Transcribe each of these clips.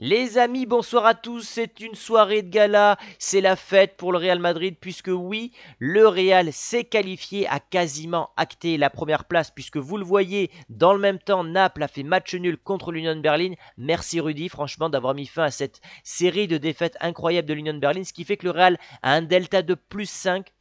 Les amis, bonsoir à tous, c'est une soirée de gala, c'est la fête pour le Real Madrid puisque oui, le Real s'est qualifié, a quasiment acté la première place puisque vous le voyez, dans le même temps, Naples a fait match nul contre l'Union Berlin. Merci Rudy franchement d'avoir mis fin à cette série de défaites incroyables de l'Union Berlin, ce qui fait que le Real a un delta de plus 5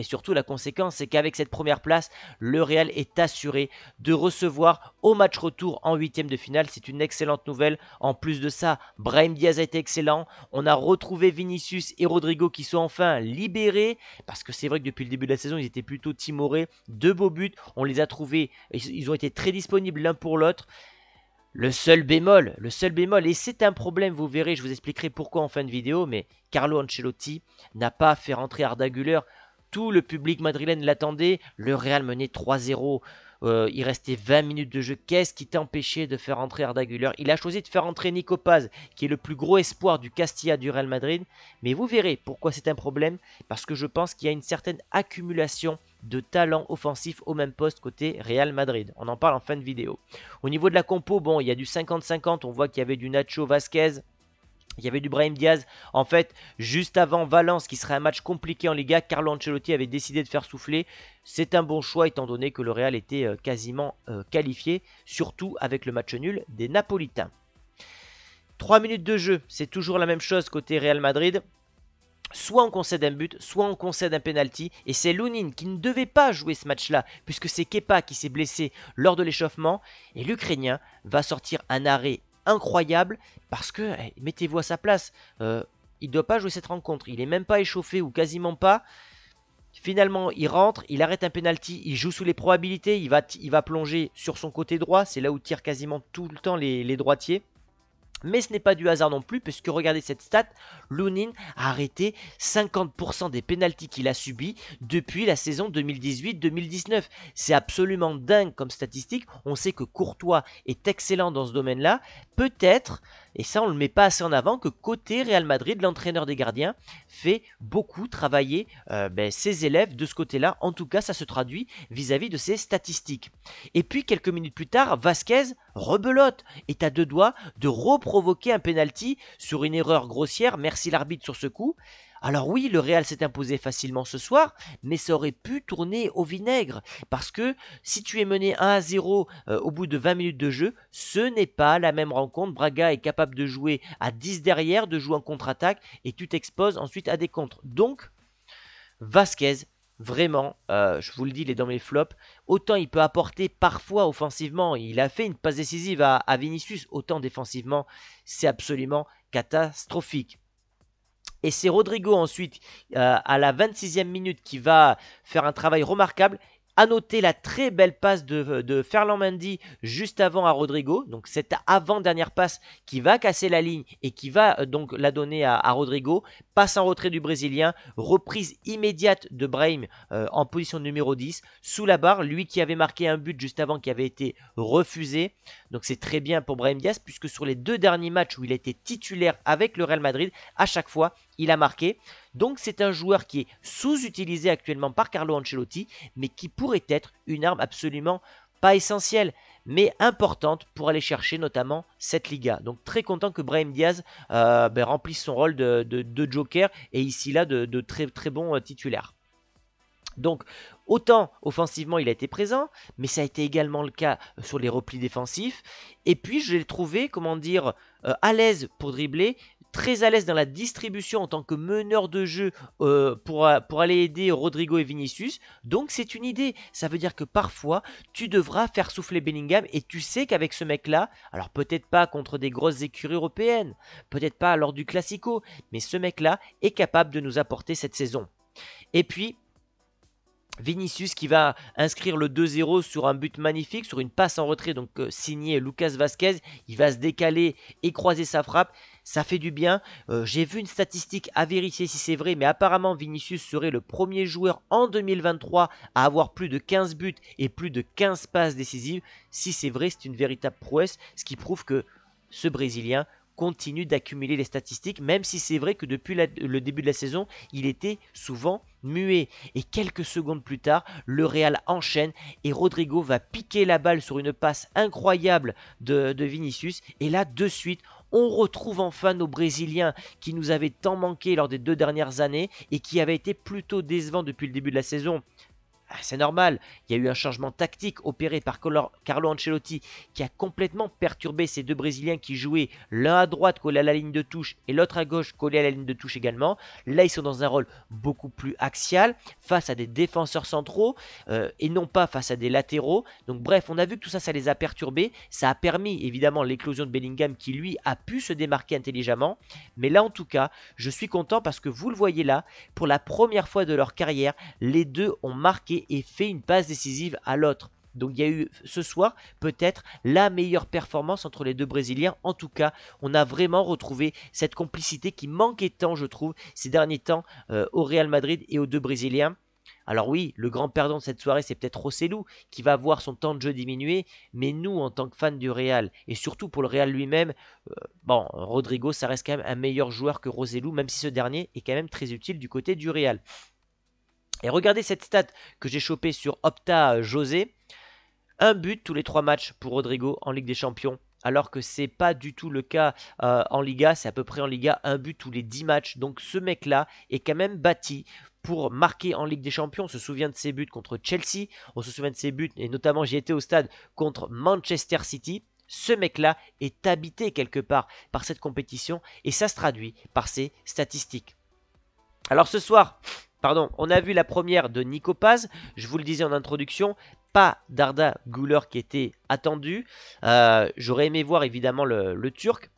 et surtout, la conséquence, c'est qu'avec cette première place, le Real est assuré de recevoir au match retour en huitième de finale. C'est une excellente nouvelle. En plus de ça, Brahim Diaz a été excellent. On a retrouvé Vinicius et Rodrigo qui sont enfin libérés. Parce que c'est vrai que depuis le début de la saison, ils étaient plutôt timorés. Deux beaux buts. On les a trouvés. Ils ont été très disponibles l'un pour l'autre. Le seul bémol, le seul bémol, et c'est un problème, vous verrez, je vous expliquerai pourquoi en fin de vidéo, mais Carlo Ancelotti n'a pas fait rentrer Arda Güler tout le public madrilène l'attendait. Le Real menait 3-0. Euh, il restait 20 minutes de jeu. Qu'est-ce qui t'empêchait de faire entrer Arda Il a choisi de faire entrer Nico Paz, qui est le plus gros espoir du Castilla du Real Madrid. Mais vous verrez pourquoi c'est un problème. Parce que je pense qu'il y a une certaine accumulation de talents offensif au même poste côté Real Madrid. On en parle en fin de vidéo. Au niveau de la compo, bon, il y a du 50-50. On voit qu'il y avait du Nacho Vasquez il y avait du Brahim Diaz. En fait, juste avant Valence, qui serait un match compliqué en Liga, Carlo Ancelotti avait décidé de faire souffler. C'est un bon choix étant donné que le Real était euh, quasiment euh, qualifié, surtout avec le match nul des Napolitains. 3 minutes de jeu, c'est toujours la même chose côté Real Madrid. Soit on concède un but, soit on concède un penalty, et c'est Lounine qui ne devait pas jouer ce match-là, puisque c'est Kepa qui s'est blessé lors de l'échauffement, et l'Ukrainien va sortir un arrêt incroyable parce que, eh, mettez-vous à sa place, euh, il ne doit pas jouer cette rencontre, il n'est même pas échauffé ou quasiment pas. Finalement, il rentre, il arrête un penalty, il joue sous les probabilités, il va, il va plonger sur son côté droit, c'est là où tirent quasiment tout le temps les, les droitiers. Mais ce n'est pas du hasard non plus, puisque regardez cette stat, Lunin a arrêté 50% des pénalties qu'il a subies depuis la saison 2018-2019. C'est absolument dingue comme statistique. On sait que Courtois est excellent dans ce domaine-là. Peut-être et ça, on ne le met pas assez en avant que côté Real Madrid, l'entraîneur des gardiens fait beaucoup travailler euh, ben, ses élèves de ce côté-là. En tout cas, ça se traduit vis-à-vis de ses statistiques. Et puis, quelques minutes plus tard, Vasquez rebelote, est à deux doigts de reprovoquer un penalty sur une erreur grossière. Merci l'arbitre sur ce coup. Alors oui, le Real s'est imposé facilement ce soir, mais ça aurait pu tourner au vinaigre. Parce que si tu es mené 1 à 0 euh, au bout de 20 minutes de jeu, ce n'est pas la même rencontre. Braga est capable de jouer à 10 derrière, de jouer en contre-attaque, et tu t'exposes ensuite à des contres. Donc, Vasquez, vraiment, euh, je vous le dis, il est dans mes flops. Autant il peut apporter parfois offensivement, il a fait une passe décisive à, à Vinicius, autant défensivement, c'est absolument catastrophique. Et c'est Rodrigo ensuite euh, à la 26e minute qui va faire un travail remarquable à noter la très belle passe de, Ferland Mendy juste avant à Rodrigo. Donc cette avant-dernière passe qui va casser la ligne et qui va euh, donc la donner à, Rodrigo. Passe en retrait du Brésilien. Reprise immédiate de Brahim euh, en position numéro 10. Sous la barre, lui qui avait marqué un but juste avant qui avait été refusé. Donc c'est très bien pour Brahim Diaz puisque sur les deux derniers matchs où il était titulaire avec le Real Madrid, à chaque fois il a marqué. Donc c'est un joueur qui est sous-utilisé actuellement par Carlo Ancelotti, mais qui pourrait être une arme absolument pas essentielle, mais importante pour aller chercher notamment cette Liga. Donc très content que Brahim Diaz euh, ben, remplisse son rôle de, joker et ici là de, très très bon euh, titulaire. Donc autant offensivement il a été présent, mais ça a été également le cas euh, sur les replis défensifs. Et puis je l'ai trouvé, comment dire, à l'aise pour dribbler, très à l'aise dans la distribution en tant que meneur de jeu euh, pour, euh, pour aller aider Rodrigo et Vinicius. Donc c'est une idée. Ça veut dire que parfois, tu devras faire souffler Bellingham et tu sais qu'avec ce mec-là, alors peut-être pas contre des grosses écuries européennes, peut-être pas lors du Classico, mais ce mec-là est capable de nous apporter cette saison. Et puis, Vinicius qui va inscrire le 2-0 sur un but magnifique, sur une passe en retrait, donc euh, signé Lucas Vasquez. Il va se décaler et croiser sa frappe. Ça fait du bien. Euh, j'ai vu une statistique à vérifier si c'est vrai, mais apparemment Vinicius serait le premier joueur en 2023 à avoir plus de 15 buts et plus de 15 passes décisives. Si c'est vrai, c'est une véritable prouesse, ce qui prouve que ce Brésilien continue d'accumuler les statistiques, même si c'est vrai que depuis le début de la saison, il était souvent muet. Et quelques secondes plus tard, le Real enchaîne et Rodrigo va piquer la balle sur une passe incroyable de, de Vinicius. Et là, de suite, on retrouve enfin nos Brésiliens qui nous avaient tant manqué lors des deux dernières années et qui avaient été plutôt décevants depuis le début de la saison. Ah, c'est normal, il y a eu un changement tactique opéré par Carlo Ancelotti qui a complètement perturbé ces deux Brésiliens qui jouaient l'un à droite collé à la ligne de touche et l'autre à gauche collé à la ligne de touche également. Là, ils sont dans un rôle beaucoup plus axial face à des défenseurs centraux euh, et non pas face à des latéraux. Donc bref, on a vu que tout ça, ça les a perturbés. Ça a permis évidemment l'éclosion de Bellingham qui lui a pu se démarquer intelligemment. Mais là, en tout cas, je suis content parce que vous le voyez là, pour la première fois de leur carrière, les deux ont marqué et, fait une passe décisive à l'autre. Donc il y a eu ce soir peut-être la meilleure performance entre les deux Brésiliens. En tout cas, on a vraiment retrouvé cette complicité qui manquait tant, je trouve, ces derniers temps euh, au Real Madrid et aux deux Brésiliens. Alors oui, le grand perdant de cette soirée, c'est peut-être Rossellou, qui va voir son temps de jeu diminuer, mais nous, en tant que fans du Real, et surtout pour le Real lui-même, euh, bon, Rodrigo, ça reste quand même un meilleur joueur que Rossellou, même si ce dernier est quand même très utile du côté du Real. Et regardez cette stat que j'ai chopée sur Opta euh, José. Un but tous les trois matchs pour Rodrigo en Ligue des Champions. Alors que c'est pas du tout le cas euh, en Liga, c'est à peu près en Liga un but tous les 10 matchs. Donc ce mec-là est quand même bâti pour marquer en Ligue des Champions. On se souvient de ses buts contre Chelsea, on se souvient de ses buts, et notamment j'y étais au stade contre Manchester City. Ce mec-là est habité quelque part par cette compétition et ça se traduit par ses statistiques. Alors ce soir, Pardon, on a vu la première de Nico je vous le disais en introduction, pas Darda Gouler qui était attendu. Euh, j'aurais aimé voir évidemment le, Turc.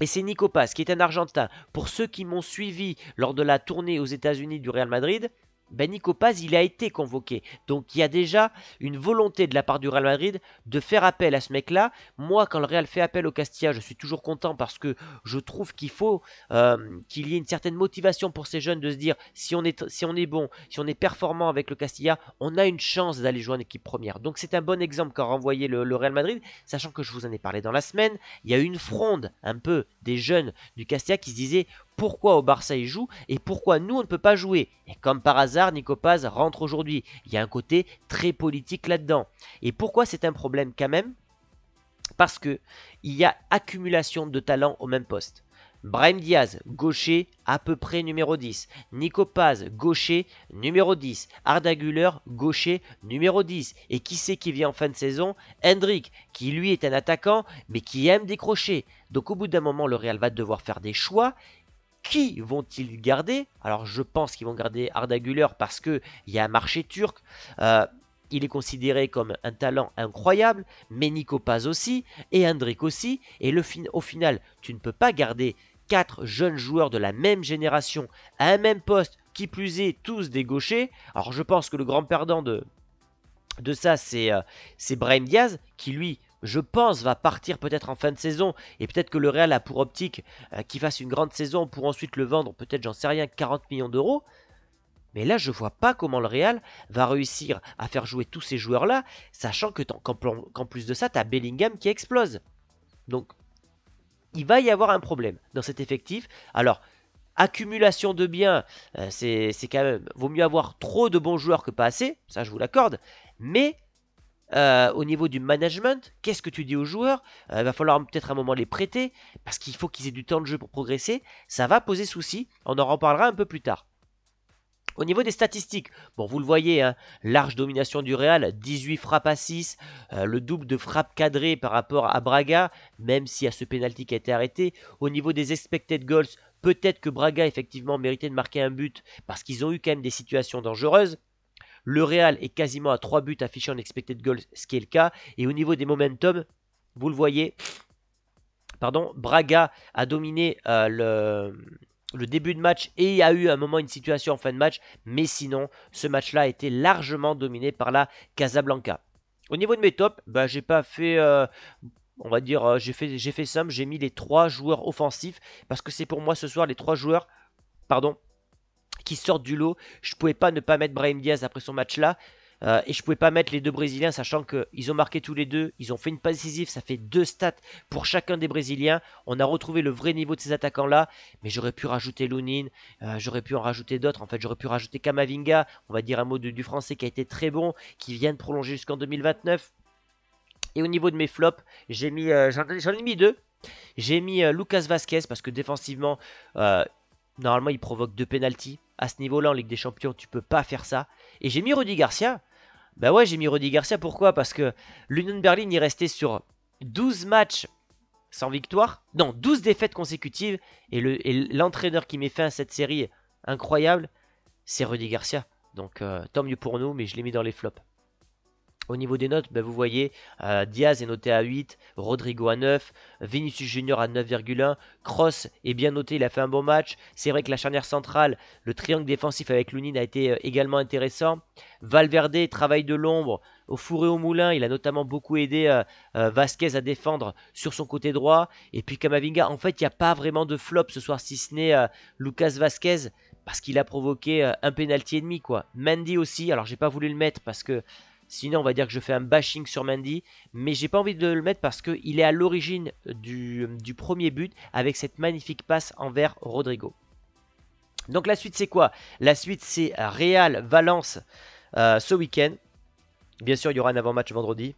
Et c'est Nico qui est un Argentin. Pour ceux qui m'ont suivi lors de la tournée aux États-Unis du Real Madrid, ben Nico Paz, il a été convoqué. Donc il y a déjà une volonté de la part du Real Madrid de faire appel à ce mec-là. Moi, quand le Real fait appel au Castilla, je suis toujours content parce que je trouve qu'il faut euh, qu'il y ait une certaine motivation pour ces jeunes de se dire si on est, si on est bon, si on est performant avec le Castilla, on a une chance d'aller jouer en équipe première. Donc c'est un bon exemple qu'a renvoyé le, le Real Madrid, sachant que je vous en ai parlé dans la semaine. Il y a eu une fronde un peu des jeunes du Castilla qui se disaient pourquoi au Barça il joue et pourquoi nous on ne peut pas jouer. Et comme par hasard, Nico Paz rentre aujourd'hui. Il y a un côté très politique là-dedans. Et pourquoi c'est un problème quand même Parce que il y a accumulation de talents au même poste. Brahim Diaz, gaucher, à peu près numéro 10. Nico Paz, gaucher, numéro 10. Arda Güler, gaucher, numéro 10. Et qui c'est qui vient en fin de saison Hendrik, qui lui est un attaquant, mais qui aime décrocher. Donc au bout d'un moment, le Real va devoir faire des choix. Qui vont-ils garder Alors je pense qu'ils vont garder Arda Güler parce qu'il y a un marché turc. Euh, il est considéré comme un talent incroyable, mais Nico Paz aussi, et Hendrik aussi. Et au final, tu ne peux pas garder quatre jeunes joueurs de la même génération à un même poste, qui plus est tous des gauchers. Alors je pense que le grand perdant de, de ça, c'est euh, c'est Diaz, qui lui je pense, va partir peut-être en fin de saison. Et peut-être que le Real a pour optique euh, qu'il fasse une grande saison pour ensuite le vendre, peut-être, j'en sais rien, 40 millions d'euros. Mais là, je ne vois pas comment le Real va réussir à faire jouer tous ces joueurs-là, sachant que qu'en plus de ça, tu as Bellingham qui explose. Donc, il va y avoir un problème dans cet effectif. Alors, accumulation de biens, euh, c'est quand même. Vaut mieux avoir trop de bons joueurs que pas assez, ça je vous l'accorde. Mais euh, au niveau du management, qu'est-ce que tu dis aux joueurs Il euh, va falloir peut-être un moment les prêter, parce qu'il faut qu'ils aient du temps de jeu pour progresser. Ça va poser souci, on en reparlera un peu plus tard. Au niveau des statistiques, bon vous le voyez, hein, large domination du Real, 18 frappes à 6, euh, le double de frappes cadrées par rapport à Braga, même si à ce pénalty qui a été arrêté. Au niveau des expected goals, peut-être que Braga effectivement méritait de marquer un but parce qu'ils ont eu quand même des situations dangereuses. Le Real est quasiment à 3 buts affichés en expected goal, ce qui est le cas. Et au niveau des momentum, vous le voyez, pardon, Braga a dominé euh, le, début de match et il a eu à un moment une situation en fin de match, mais sinon ce match-là a été largement dominé par la Casablanca. Au niveau de mes tops, bah, j'ai pas fait, euh, on va dire, euh, j'ai fait, j'ai fait simple, j'ai mis les trois joueurs offensifs parce que c'est pour moi ce soir les trois joueurs, pardon, qui sortent du lot. Je ne pouvais pas ne pas mettre Brahim Diaz après son match-là. Euh, et je ne pouvais pas mettre les deux Brésiliens, sachant qu'ils ont marqué tous les deux, ils ont fait une passe décisive, ça fait deux stats pour chacun des Brésiliens. On a retrouvé le vrai niveau de ces attaquants-là, mais j'aurais pu rajouter Lounine, euh, j'aurais pu en rajouter d'autres. En fait, j'aurais pu rajouter Kamavinga, on va dire un mot du français qui a été très bon, qui vient de prolonger jusqu'en 2029. Et au niveau de mes flops, j'ai mis, euh, j'en ai mis deux. J'ai mis Lucas Vasquez parce que défensivement, Normalement, il provoque deux pénalties. À ce niveau-là, en Ligue des Champions, tu peux pas faire ça. Et j'ai mis Rudy Garcia. Bah ouais, j'ai mis Rudy Garcia. Pourquoi Parce que l'Union Berlin il restait sur 12 matchs sans victoire. Non, 12 défaites consécutives. Et l'entraîneur le, qui met fin à cette série incroyable, c'est Rudy Garcia. Donc euh, tant mieux pour nous, mais je l'ai mis dans les flops. Au niveau des notes, ben, vous voyez, euh, Diaz est noté à 8, Rodrigo à 9, Vinicius Junior à 9,1, Cross est bien noté, il a fait un bon match. C'est vrai que la charnière centrale, le triangle défensif avec Lunin a été euh, également intéressant. Valverde travaille de l'ombre au fourré au moulin, il a notamment beaucoup aidé euh, Vasquez à défendre sur son côté droit. Et puis Kamavinga, en fait, il n'y a pas vraiment de flop ce soir, si ce n'est Lucas Vasquez, parce qu'il a provoqué un pénalty ennemi. demi, quoi. aussi, alors j'ai pas voulu le mettre parce que Sinon, on va dire que je fais un bashing sur Mendy, mais j'ai pas envie de le mettre parce qu'il est à l'origine du, premier but avec cette magnifique passe envers Rodrigo. Donc la suite c'est quoi La suite c'est Real Valence euh, ce week-end. Bien sûr il y aura un avant-match vendredi.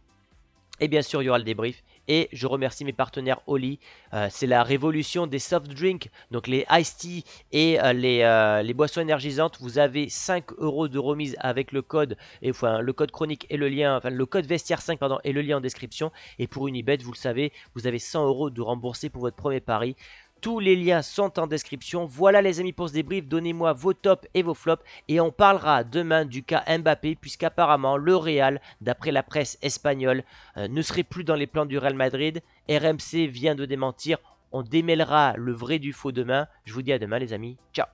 Et bien sûr il y aura le débrief. Et je remercie mes partenaires Oli. Euh, c'est la révolution des soft drinks, donc les iced tea et euh, euh, les, boissons énergisantes. Vous avez 5 euros de remise avec le code, et, le code chronique et le lien, enfin le code vestiaire 5 et le lien en description. Et pour une Unibet, vous le savez, vous avez 100 euros de remboursé pour votre premier pari. Tous les liens sont en description. Voilà les amis pour ce débrief. Donnez-moi vos tops et vos flops. Et on parlera demain du cas Mbappé puisqu'apparemment le Real, d'après la presse espagnole, euh, ne serait plus dans les plans du Real Madrid. RMC vient de démentir. On démêlera le vrai du faux demain. Je vous dis à demain les amis. Ciao